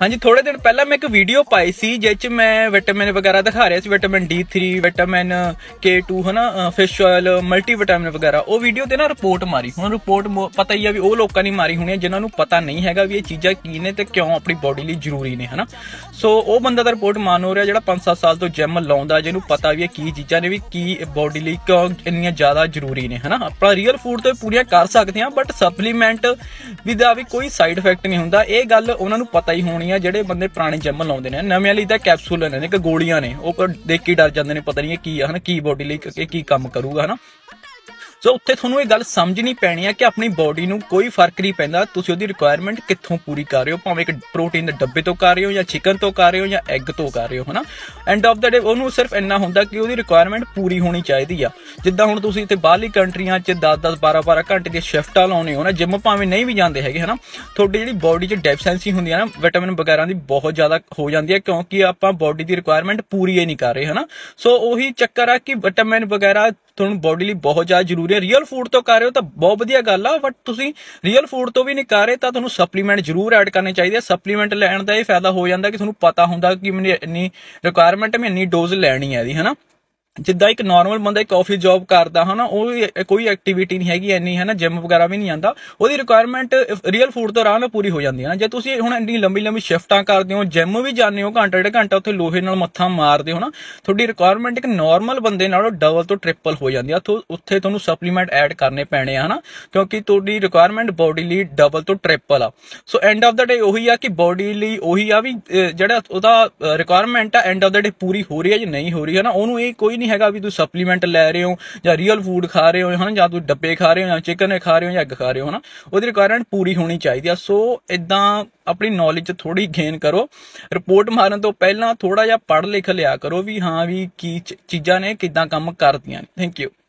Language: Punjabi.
ਹਾਂਜੀ ਥੋੜੇ ਦਿਨ ਪਹਿਲਾਂ ਮੈਂ ਇੱਕ ਵੀਡੀਓ ਪਾਈ ਸੀ ਜਿਸ ਵਿੱਚ ਮੈਂ ਵਿਟਾਮਿਨ ਵਗੈਰਾ ਦਿਖਾ ਰਿਹਾ ਸੀ ਵਿਟਾਮਿਨ D3 ਵਿਟਾਮਿਨ K2 ਹਨਾ ਫਿਸ਼ ਆਇਲ ਮਲਟੀ ਵਿਟਾਮਿਨ ਵਗੈਰਾ ਉਹ ਵੀਡੀਓ ਤੇ ਨਾ ਰਿਪੋਰਟ ਮਾਰੀ ਹੁਣ ਰਿਪੋਰਟ ਪਤਾ ਹੀ ਆ ਵੀ ਉਹ ਲੋਕਾਂ ਨੇ ਮਾਰੀ ਹੋਣੀ ਹੈ ਜਿਨ੍ਹਾਂ ਨੂੰ ਪਤਾ ਨਹੀਂ ਹੈਗਾ ਵੀ ਇਹ ਚੀਜ਼ਾਂ ਕੀ ਨੇ ਤੇ ਕਿਉਂ ਆਪਣੀ ਬਾਡੀ ਲਈ ਜ਼ਰੂਰੀ ਨੇ ਹਨਾ ਸੋ ਉਹ ਬੰਦਾ ਦਾ ਰਿਪੋਰਟ ਮਾਨ ਹੋ ਰਿਹਾ ਜਿਹੜਾ 5-7 ਸਾਲ ਤੋਂ ਜਿਮ ਲਾਉਂਦਾ ਜਿਹਨੂੰ ਪਤਾ ਵੀ ਇਹ ਕੀ ਚੀਜ਼ਾਂ ਨੇ ਵੀ ਕੀ ਬਾਡੀ ਲਈ ਕਿਉਂ ਇੰਨੀਆਂ ਜ਼ਿਆਦਾ ਜ਼ਰੂਰੀ ਨੇ ਹਨਾ ਆਪਾਂ ਰੀਅਲ ਫੂਡ ਤੋਂ ਪੂਰੀਆਂ ਕਰ ਸਕਦੇ ਹਾਂ ਬਟ ਸਪਲੀਮੈਂਟ ਵੀ ਦਾ ਵੀ ਕੋਈ ਸਾਈਡ ਇਫੈਕਟ ਨਹੀਂ ਹੁੰਦਾ ਇਹ ਗੱਲ ਉਹਨਾਂ ਨੂੰ ਪਤਾ ਹੀ ਹੋਣੀ ਪੁਰਾਣੀਆਂ ਜਿਹੜੇ ਬੰਦੇ ਪੁਰਾਣੇ ਜਿਮ ਲਾਉਂਦੇ ਨੇ ਨਵੇਂ ਲਈ ਤਾਂ ਕੈਪਸੂਲ ਨੇ ਨੇ ਕਿ ਗੋਲੀਆਂ ਨੇ ਉਹ ਦੇਖ ਕੇ ਡਰ ਜਾਂਦੇ ਨੇ ਪਤਾ ਨਹੀਂ ਇਹ ਕੀ ਆ ਹਨਾ ਕੀ ਬੋਡੀ ਲਈ ਕਿ ਕੀ ਕੰਮ ਕਰੂਗਾ ਹਨਾ ਸੋ ਉੱਥੇ ਤੁਹਾਨੂੰ ਇਹ ਗੱਲ ਸਮਝਣੀ ਪੈਣੀ ਆ ਕਿ ਆਪਣੀ ਬਾਡੀ ਨੂੰ ਕੋਈ ਫਰਕ ਨਹੀਂ ਪੈਂਦਾ ਤੁਸੀਂ ਉਹਦੀ ਰਿਕੁਆਇਰਮੈਂਟ ਕਿੱਥੋਂ ਪੂਰੀ ਕਰ ਰਹੇ ਹੋ ਭਾਵੇਂ ਇੱਕ ਪ੍ਰੋਟੀਨ ਦੇ ਡੱਬੇ ਤੋਂ ਕਰ ਰਹੇ ਹੋ ਜਾਂ ਚਿਕਨ ਤੋਂ ਕਰ ਰਹੇ ਹੋ ਜਾਂ ਐਗ ਤੋਂ ਕਰ ਰਹੇ ਹੋ ਹਨਾ ਐਂਡ ਆਫ ਦਾ ਡੇ ਉਹਨੂੰ ਸਿਰਫ ਇੰਨਾ ਹੁੰਦਾ ਕਿ ਉਹਦੀ ਰਿਕੁਆਇਰਮੈਂਟ ਪੂਰੀ ਹੋਣੀ ਚਾਹੀਦੀ ਆ ਜਿੱਦਾਂ ਹੁਣ ਤੁਸੀਂ ਇੱਥੇ ਬਾਹਰਲੀ ਕੰਟਰੀਆਂ 'ਚ 10-10 12-12 ਘੰਟੇ ਦੀ ਸ਼ਿਫਟਾਂ ਲਾਉਣੇ ਹੋ ਨਾ ਜਿਮ ਭਾਵੇਂ ਨਹੀਂ ਵੀ ਜਾਂਦੇ ਹੈਗੇ ਹਨਾ ਤੁਹਾਡੀ ਜਿਹੜੀ ਬਾਡੀ 'ਚ ਡੈਫੀਸ਼ੈਂਸੀ ਹੁੰਦੀ ਆ ਨਾ ਵਿਟਾਮਿਨ ਵਗੈਰਾ ਦੀ ਬਹੁਤ ਜ਼ਿਆਦਾ ਹੋ ਜਾਂਦੀ ਹੈ ਕਿਉਂਕਿ ਆਪਾਂ ਬਾਡੀ ਦੀ ਰਿਕੁਆਇਰਮੈਂਟ ਪੂਰੀ ਹੀ ਨਹੀਂ ਕਰ ਰਹੇ ਹਨਾ ਸੋ ਉਹੀ ਚੱਕਰ ਆ ਕਿ ਵਿਟਾਮਿਨ ਵਗੈਰਾ ਤੁਹਾਨੂੰ ਬਾਡੀ ਲਈ ਬਹੁਤ ਜ਼ਿਆਦਾ ਜ਼ਰੂਰੀ ਹੈ ਰੀਅਲ ਫੂਡ ਤੋਂ ਕਰ ਰਹੇ ਹੋ ਤਾਂ ਬਹੁਤ ਵਧੀਆ ਗੱਲ ਆ ਬਟ ਤੁਸੀਂ ਰੀਅਲ ਫੂਡ ਤੋਂ ਵੀ ਨਹੀਂ ਕਰ ਰਹੇ ਤਾਂ ਤੁਹਾਨੂੰ ਸਪਲੀਮੈਂਟ ਜ਼ਰੂਰ ਐਡ ਕਰਨੇ ਚਾਹੀਦੇ ਆ ਸਪਲੀਮੈਂਟ ਲੈਣ ਦਾ ਇਹ ਫਾਇਦਾ ਹੋ ਜਾਂਦਾ ਕਿ ਤੁਹਾਨੂੰ ਪਤਾ ਹੁੰਦਾ ਕਿ ਮੈਨੂੰ ਇੰਨੀ ਰਿਕੁਆਇਰਮੈਂਟ ਮੈਂ ਇੰਨੀ ਡੋਜ਼ ਲੈਣੀ ਹੈ ਦੀ ਹਨਾ ਜਿੱਦਾਂ ਇੱਕ ਨਾਰਮਲ ਬੰਦਾ ਇੱਕ ਆਫਿਸ ਜੌਬ ਕਰਦਾ ਹਨਾ ਉਹ ਕੋਈ ਐਕਟੀਵਿਟੀ ਨਹੀਂ ਹੈਗੀ ਐਨੀ ਨਾ ਜਿਮ ਵਗੈਰਾ ਵੀ ਨਹੀਂ ਜਾਂਦਾ ਉਹਦੀ ਰਿਕੁਆਇਰਮੈਂਟ ਰੀਅਲ ਫੂਡ ਤੋਂ ਆਰਾਮ ਨਾਲ ਪੂਰੀ ਹੋ ਜਾਂਦੀ ਹੈ ਨਾ ਜੇ ਤੁਸੀਂ ਹੁਣ ਇੰਨੀ ਲੰਬੀ ਲੰਬੀ ਸ਼ਿਫਟਾਂ ਕਰਦੇ ਹੋ ਜਿਮ ਵੀ ਜਾਂਦੇ ਹੋ ਘੰਟਾ ਡੇ ਘੰਟਾ ਉੱਥੇ ਲੋਹੇ ਨਾਲ ਮੱਥਾ ਮਾਰਦੇ ਹੋ ਨਾ ਤੁਹਾਡੀ ਰਿਕੁਆਇਰਮੈਂਟ ਇੱਕ ਨਾਰਮਲ ਬੰਦੇ ਨਾਲੋਂ ਡਬਲ ਤੋਂ ਟ੍ਰਿਪਲ ਹੋ ਜਾਂਦੀ ਹੈ ਉੱਥੇ ਤੁਹਾਨੂੰ ਸਪਲੀਮੈਂਟ ਐਡ ਕਰਨੇ ਪੈਣੇ ਹਨਾ ਕਿਉਂਕਿ ਤੁਹਾਡੀ ਰਿਕੁਆਇਰਮੈਂਟ ਬਾਡੀ ਲਈ ਡਬਲ ਤੋਂ ਟ੍ਰਿਪਲ ਆ ਸੋ ਐਂਡ ਆਫ ਦਾ ਡੇ ਉਹੀ ਆ ਕਿ ਬਾਡੀ ਲਈ ਉਹੀ ਆ ਵੀ ਜਿਹੜਾ ਉਹਦਾ ਰਿਕੁਆਇਰਮੈਂਟ ਆ ਐਂਡ ਆਫ ਦਾ ਡੇ ਪੂਰੀ ਹੋ ਰਹੀ ਹੈ ਜਾਂ ਨਹੀਂ ਹੋ ਰਹੀ ਹੈ ਨਾ ਉਹਨੂੰ ਇਹ ਕੋਈ ਨਹੀਂ ਹੈਗਾ ਵੀ ਤੁਸੀਂ ਸਪਲੀਮੈਂਟ ਲੈ ਰਹੇ ਹੋ ਜਾਂ ਰੀਅਲ ਫੂਡ ਖਾ ਰਹੇ ਹੋ ਹਨ ਜਾਂ ਤੁਸੀਂ ਡੱਬੇ ਖਾ ਰਹੇ ਹੋ ਜਾਂ ਚਿਕਨ ਖਾ ਰਹੇ ਹੋ ਜਾਂ ਐਗ ਖਾ ਰਹੇ ਹੋ ਹਨ ਉਹਦੀ ਰਿਕੁਆਇਰਮੈਂਟ ਪੂਰੀ ਹੋਣੀ ਚਾਹੀਦੀ ਆ ਸੋ ਇਦਾਂ ਆਪਣੀ ਨੌਲੇਜ ਥੋੜੀ ਗੇਨ ਕਰੋ ਰਿਪੋਰਟ ਮਾਰਨ ਤੋਂ ਪਹਿਲਾਂ ਥੋੜਾ ਜਿਹਾ ਪੜ੍ਹ ਲਿਖ ਲਿਆ ਕਰੋ ਵੀ ਹਾਂ ਵੀ ਕੀ ਚੀਜ਼ਾਂ ਨੇ ਕਿਦਾਂ ਕੰਮ ਕਰਦੀਆਂ ਨੇ ਥੈਂਕ ਯੂ